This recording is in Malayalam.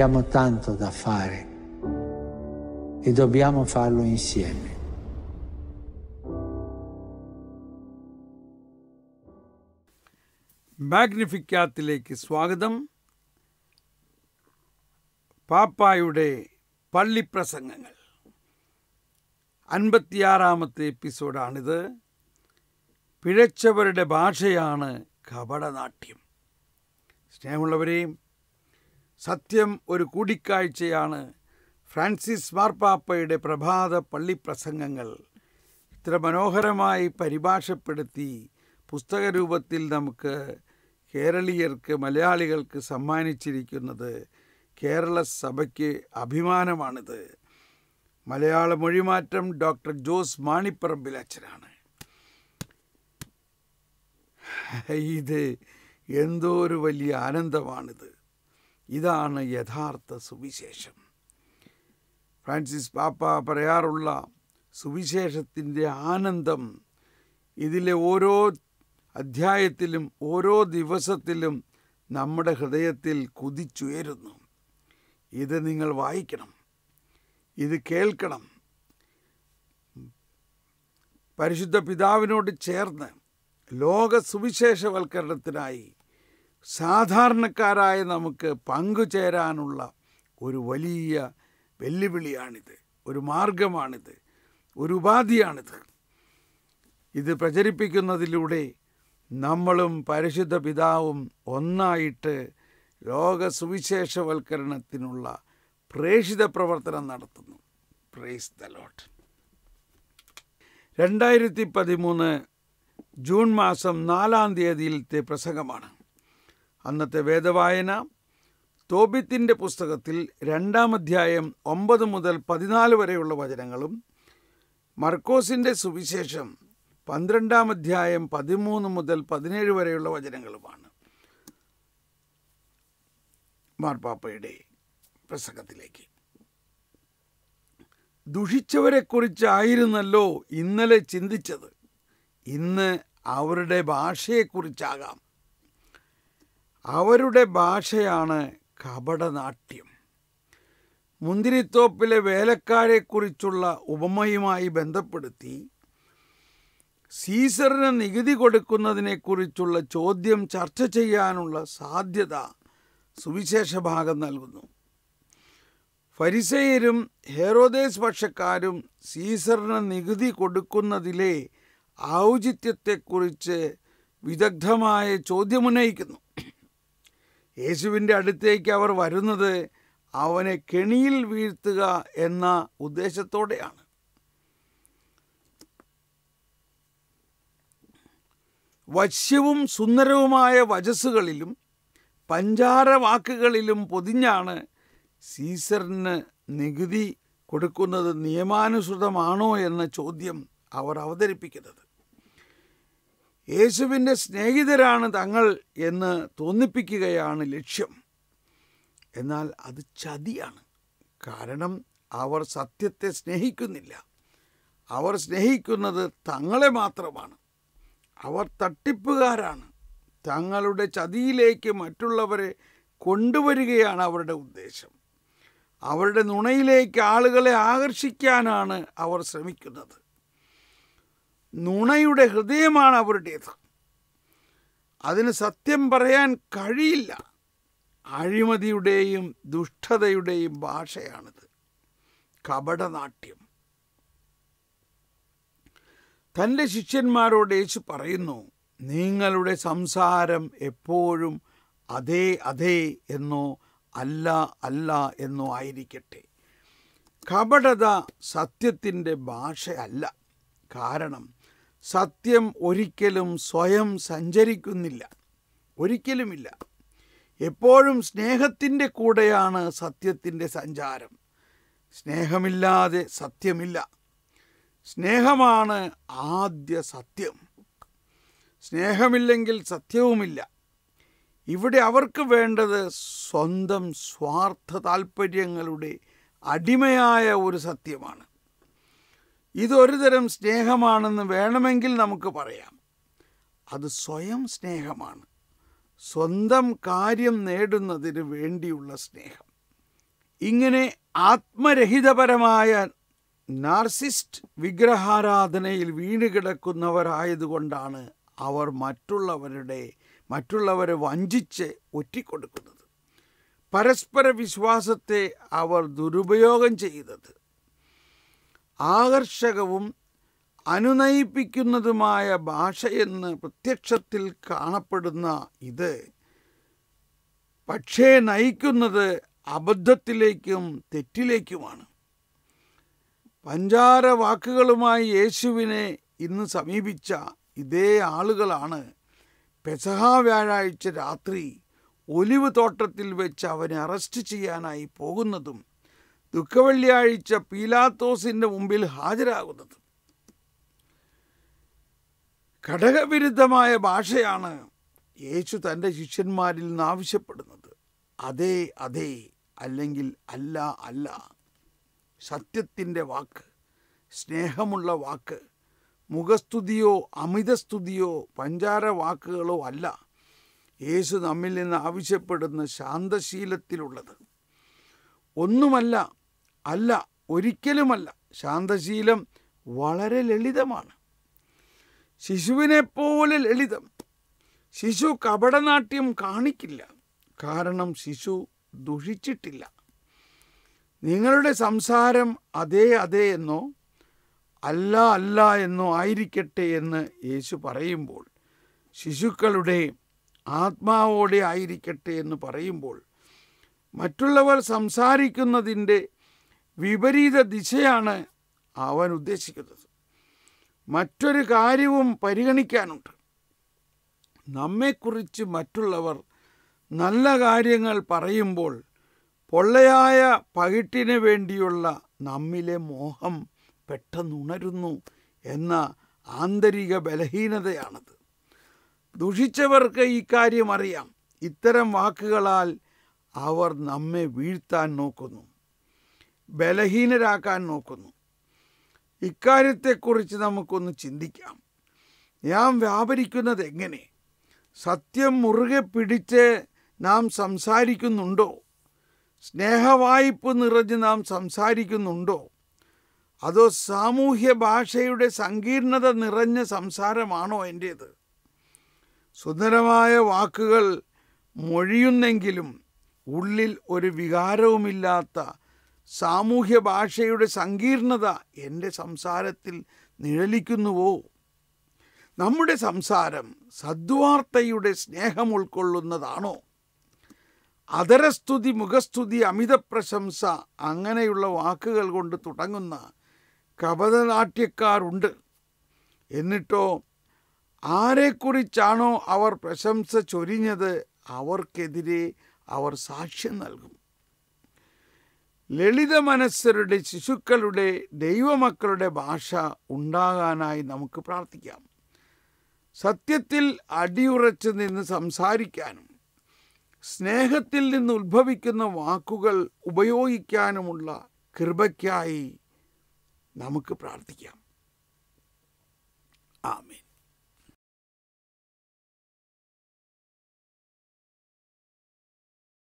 Abbiamo tanto da fare e dobbiamo farlo insieme. മാഗ്നിഫിക്കാത്തിലേക്ക് സ്വാഗതം പാപ്പായുടെ പള്ളിപ്രസംഗങ്ങൾ അൻപത്തിയാറാമത്തെ എപ്പിസോഡാണിത് പിഴച്ചവരുടെ ഭാഷയാണ് കപടനാട്യം സ്നേഹമുള്ളവരെയും സത്യം ഒരു കൂടിക്കാഴ്ചയാണ് ഫ്രാൻസിസ് മാർപ്പാപ്പയുടെ പ്രഭാത പള്ളി പ്രസംഗങ്ങൾ ഇത്ര മനോഹരമായി പരിഭാഷപ്പെടുത്തി പുസ്തകരൂപത്തിൽ നമുക്ക് കേരളീയർക്ക് മലയാളികൾക്ക് സമ്മാനിച്ചിരിക്കുന്നത് കേരള സഭയ്ക്ക് അഭിമാനമാണിത് മലയാള മൊഴിമാറ്റം ഡോക്ടർ ജോസ് മാണിപ്പറമ്പിൽ അച്ഛനാണ് ഇത് എന്തോ ഒരു വലിയ ആനന്ദമാണിത് ഇതാണ് യഥാർത്ഥ സുവിശേഷം ഫ്രാൻസിസ് പാപ്പ പറയാറുള്ള സുവിശേഷത്തിൻ്റെ ആനന്ദം ഇതിലെ ഓരോ അധ്യായത്തിലും ഓരോ ദിവസത്തിലും നമ്മുടെ ഹൃദയത്തിൽ കുതിച്ചുയരുന്നു ഇത് നിങ്ങൾ വായിക്കണം ഇത് കേൾക്കണം പരിശുദ്ധ പിതാവിനോട് ചേർന്ന് ലോക സുവിശേഷവൽക്കരണത്തിനായി സാധാരണക്കാരായ നമുക്ക് പങ്കുചേരാനുള്ള ഒരു വലിയ വെല്ലുവിളിയാണിത് ഒരു മാർഗമാണിത് ഒരു ഉപാധിയാണിത് ഇത് പ്രചരിപ്പിക്കുന്നതിലൂടെ നമ്മളും പരിശുദ്ധ പിതാവും ഒന്നായിട്ട് ലോക സുവിശേഷവൽക്കരണത്തിനുള്ള പ്രേഷിത പ്രവർത്തനം നടത്തുന്നു പ്രേസ് ദ ലോട്ട് രണ്ടായിരത്തി പതിമൂന്ന് ജൂൺ മാസം നാലാം തീയതിയിലത്തെ പ്രസംഗമാണ് അന്നത്തെ വേദവായന തോബിത്തിൻ്റെ പുസ്തകത്തിൽ രണ്ടാം അധ്യായം ഒമ്പത് മുതൽ പതിനാല് വരെയുള്ള വചനങ്ങളും മർക്കോസിൻ്റെ സുവിശേഷം പന്ത്രണ്ടാം അധ്യായം പതിമൂന്ന് മുതൽ പതിനേഴ് വരെയുള്ള വചനങ്ങളുമാണ് മാർപ്പാപ്പയുടെ പ്രസംഗത്തിലേക്ക് ദുഷിച്ചവരെക്കുറിച്ചായിരുന്നല്ലോ ഇന്നലെ ചിന്തിച്ചത് ഇന്ന് അവരുടെ ഭാഷയെക്കുറിച്ചാകാം അവരുടെ ഭാഷയാണ് കപടനാട്യം മുന്തിരിത്തോപ്പിലെ വേലക്കാരെക്കുറിച്ചുള്ള ഉപമയുമായി ബന്ധപ്പെടുത്തി സീസറിന് നികുതി കൊടുക്കുന്നതിനെക്കുറിച്ചുള്ള ചോദ്യം ചർച്ച ചെയ്യാനുള്ള സാധ്യത സുവിശേഷ ഭാഗം നൽകുന്നു ഫരിസയരും ഹേറോദേസ് പക്ഷക്കാരും സീസറിന് നികുതി കൊടുക്കുന്നതിലെ ഔചിത്യത്തെക്കുറിച്ച് വിദഗ്ധമായ ചോദ്യമുന്നയിക്കുന്നു യേശുവിൻ്റെ അടുത്തേക്ക് അവർ വരുന്നത് അവനെ കെണിയിൽ വീഴ്ത്തുക എന്ന ഉദ്ദേശത്തോടെയാണ് വശ്യവും സുന്ദരവുമായ വചസ്സുകളിലും പഞ്ചാരവാക്കുകളിലും പൊതിഞ്ഞാണ് സീസറിന് നികുതി കൊടുക്കുന്നത് നിയമാനുസൃതമാണോ എന്ന ചോദ്യം അവർ അവതരിപ്പിക്കുന്നത് യേശുവിൻ്റെ സ്നേഹിതരാണ് തങ്ങൾ എന്ന് തോന്നിപ്പിക്കുകയാണ് ലക്ഷ്യം എന്നാൽ അത് ചതിയാണ് കാരണം അവർ സത്യത്തെ സ്നേഹിക്കുന്നില്ല അവർ സ്നേഹിക്കുന്നത് തങ്ങളെ മാത്രമാണ് അവർ തട്ടിപ്പുകാരാണ് തങ്ങളുടെ ചതിയിലേക്ക് മറ്റുള്ളവരെ കൊണ്ടുവരികയാണ് അവരുടെ ഉദ്ദേശം അവരുടെ നുണയിലേക്ക് ആളുകളെ ആകർഷിക്കാനാണ് അവർ ശ്രമിക്കുന്നത് നുണയുടെ ഹൃദയമാണ് അവരുടേത് അതിന് സത്യം പറയാൻ കഴിയില്ല അഴിമതിയുടെയും ദുഷ്ടതയുടെയും ഭാഷയാണിത് കപടനാട്യം തൻ്റെ ശിഷ്യന്മാരോട് യേശു പറയുന്നു നിങ്ങളുടെ സംസാരം എപ്പോഴും അതേ അതേ എന്നോ അല്ല അല്ല എന്നോ ആയിരിക്കട്ടെ കപടത സത്യത്തിൻ്റെ ഭാഷയല്ല കാരണം സത്യം ഒരിക്കലും സ്വയം സഞ്ചരിക്കുന്നില്ല ഒരിക്കലുമില്ല എപ്പോഴും സ്നേഹത്തിൻ്റെ കൂടെയാണ് സത്യത്തിൻ്റെ സഞ്ചാരം സ്നേഹമില്ലാതെ സത്യമില്ല സ്നേഹമാണ് ആദ്യ സത്യം സ്നേഹമില്ലെങ്കിൽ സത്യവുമില്ല ഇവിടെ അവർക്ക് വേണ്ടത് സ്വന്തം സ്വാർത്ഥ താൽപ്പര്യങ്ങളുടെ അടിമയായ ഒരു സത്യമാണ് ഇതൊരു തരം സ്നേഹമാണെന്ന് വേണമെങ്കിൽ നമുക്ക് പറയാം അത് സ്വയം സ്നേഹമാണ് സ്വന്തം കാര്യം നേടുന്നതിന് വേണ്ടിയുള്ള സ്നേഹം ഇങ്ങനെ ആത്മരഹിതപരമായ നാർസിസ്റ്റ് വിഗ്രഹാരാധനയിൽ വീണുകിടക്കുന്നവരായതുകൊണ്ടാണ് അവർ മറ്റുള്ളവരുടെ മറ്റുള്ളവരെ വഞ്ചിച്ച് ഒറ്റിക്കൊടുക്കുന്നത് പരസ്പര വിശ്വാസത്തെ അവർ ദുരുപയോഗം ചെയ്തത് ആകർഷകവും അനുനയിപ്പിക്കുന്നതുമായ ഭാഷയെന്ന് പ്രത്യക്ഷത്തിൽ കാണപ്പെടുന്ന ഇത് പക്ഷേ നയിക്കുന്നത് അബദ്ധത്തിലേക്കും തെറ്റിലേക്കുമാണ് പഞ്ചാര വാക്കുകളുമായി യേശുവിനെ ഇന്ന് സമീപിച്ച ഇതേ ആളുകളാണ് പെസഹ വ്യാഴാഴ്ച രാത്രി ഒലിവ് തോട്ടത്തിൽ വെച്ച് അവനെ അറസ്റ്റ് ചെയ്യാനായി പോകുന്നതും ദുഃഖവെള്ളിയാഴ്ച പീലാത്തോസിൻ്റെ മുമ്പിൽ ഹാജരാകുന്നത് ഘടകവിരുദ്ധമായ ഭാഷയാണ് യേശു തൻ്റെ ശിഷ്യന്മാരിൽ നിന്ന് ആവശ്യപ്പെടുന്നത് അതേ അതേ അല്ലെങ്കിൽ അല്ല അല്ല സത്യത്തിൻ്റെ വാക്ക് സ്നേഹമുള്ള വാക്ക് മുഖസ്തുതിയോ അമിതസ്തുതിയോ പഞ്ചാര വാക്കുകളോ അല്ല യേശു നമ്മിൽ നിന്ന് ആവശ്യപ്പെടുന്ന ശാന്തശീലത്തിലുള്ളത് ഒന്നുമല്ല അല്ല ഒരിക്കലുമല്ല ശാന്തശീലം വളരെ ലളിതമാണ് ശിശുവിനെപ്പോലെ ലളിതം ശിശു കപടനാട്യം കാണിക്കില്ല കാരണം ശിശു ദുഷിച്ചിട്ടില്ല നിങ്ങളുടെ സംസാരം അതേ അതേ എന്നോ അല്ല അല്ല എന്നോ ആയിരിക്കട്ടെ എന്ന് യേശു പറയുമ്പോൾ ശിശുക്കളുടെ ആത്മാവോടെ ആയിരിക്കട്ടെ എന്ന് പറയുമ്പോൾ മറ്റുള്ളവർ സംസാരിക്കുന്നതിൻ്റെ വിപരീത ദിശയാണ് അവൻ ഉദ്ദേശിക്കുന്നത് മറ്റൊരു കാര്യവും പരിഗണിക്കാനുണ്ട് നമ്മെക്കുറിച്ച് മറ്റുള്ളവർ നല്ല കാര്യങ്ങൾ പറയുമ്പോൾ പൊള്ളയായ പകിട്ടിന് വേണ്ടിയുള്ള നമ്മിലെ മോഹം പെട്ടെന്നുണരുന്നു എന്ന ആന്തരിക ബലഹീനതയാണത് ദുഷിച്ചവർക്ക് ഈ കാര്യം അറിയാം ഇത്തരം വാക്കുകളാൽ അവർ നമ്മെ വീഴ്ത്താൻ നോക്കുന്നു ബലഹീനരാക്കാൻ നോക്കുന്നു ഇക്കാര്യത്തെക്കുറിച്ച് നമുക്കൊന്ന് ചിന്തിക്കാം നാം വ്യാപരിക്കുന്നത് എങ്ങനെ സത്യം മുറുകെ പിടിച്ച് നാം സംസാരിക്കുന്നുണ്ടോ സ്നേഹവായ്പ നിറഞ്ഞ് നാം സംസാരിക്കുന്നുണ്ടോ അതോ സാമൂഹ്യ ഭാഷയുടെ സങ്കീർണത നിറഞ്ഞ സംസാരമാണോ എൻ്റേത് സുന്ദരമായ വാക്കുകൾ മൊഴിയുന്നെങ്കിലും ഉള്ളിൽ ഒരു വികാരവുമില്ലാത്ത സാമൂഹ്യ ഭാഷയുടെ സങ്കീർണത എൻ്റെ സംസാരത്തിൽ നിഴലിക്കുന്നുവോ നമ്മുടെ സംസാരം സദ്വാർത്തയുടെ സ്നേഹം ഉൾക്കൊള്ളുന്നതാണോ അതരസ്തുതി മുഖസ്തുതി അമിത പ്രശംസ അങ്ങനെയുള്ള വാക്കുകൾ കൊണ്ട് തുടങ്ങുന്ന കപതനാട്യക്കാരുണ്ട് എന്നിട്ടോ ആരെക്കുറിച്ചാണോ അവർ പ്രശംസ ചൊരിഞ്ഞത് അവർക്കെതിരെ അവർ സാക്ഷ്യം നൽകും ലളിത മനസ്സരുടെ ശിശുക്കളുടെ ദൈവമക്കളുടെ ഭാഷ ഉണ്ടാകാനായി നമുക്ക് പ്രാർത്ഥിക്കാം സത്യത്തിൽ അടിയുറച്ചു നിന്ന് സംസാരിക്കാനും സ്നേഹത്തിൽ നിന്ന് ഉത്ഭവിക്കുന്ന വാക്കുകൾ ഉപയോഗിക്കാനുമുള്ള കൃപയ്ക്കായി നമുക്ക് പ്രാർത്ഥിക്കാം ആമീൻ